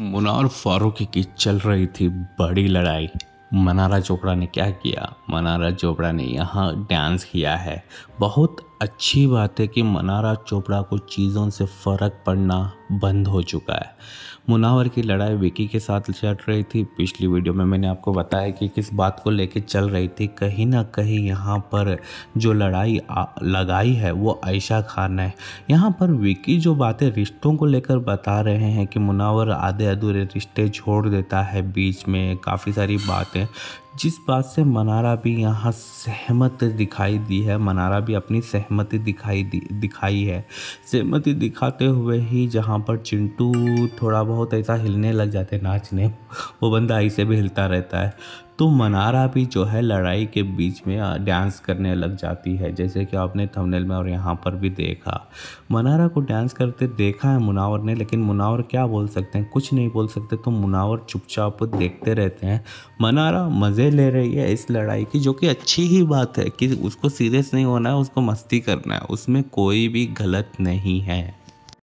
मुना और फारूकी की चल रही थी बड़ी लड़ाई मनारा चोपड़ा ने क्या किया मनारा चोपड़ा ने यहाँ डांस किया है बहुत अच्छी बात है कि मनारा चोपड़ा को चीज़ों से फ़र्क पड़ना बंद हो चुका है मुनावर की लड़ाई विकी के साथ चल रही थी पिछली वीडियो में मैंने आपको बताया कि किस बात को लेकर चल रही थी कहीं ना कहीं यहाँ पर जो लड़ाई लगाई है वो आयशा खान है यहाँ पर विकी जो बातें रिश्तों को लेकर बता रहे हैं कि मुनावर आधे अधूरे रिश्ते छोड़ देता है बीच में काफ़ी सारी बातें जिस बात से मनारा भी यहाँ सहमत दिखाई दी है मनारा भी अपनी सहमत सहमति दिखाई दिखाई है सहमति दिखाते हुए ही जहाँ पर चिंटू थोड़ा बहुत ऐसा हिलने लग जाते नाचने वो बंदा ऐसे भी हिलता रहता है तो मनारा भी जो है लड़ाई के बीच में डांस करने लग जाती है जैसे कि आपने थंबनेल में और यहाँ पर भी देखा मनारा को डांस करते देखा है मुनावर ने लेकिन मुनावर क्या बोल सकते हैं कुछ नहीं बोल सकते तो मुनावर चुपचाप देखते रहते हैं मनारा मज़े ले रही है इस लड़ाई की जो कि अच्छी ही बात है कि उसको सीरियस नहीं होना है उसको मस्ती करना है उसमें कोई भी गलत नहीं है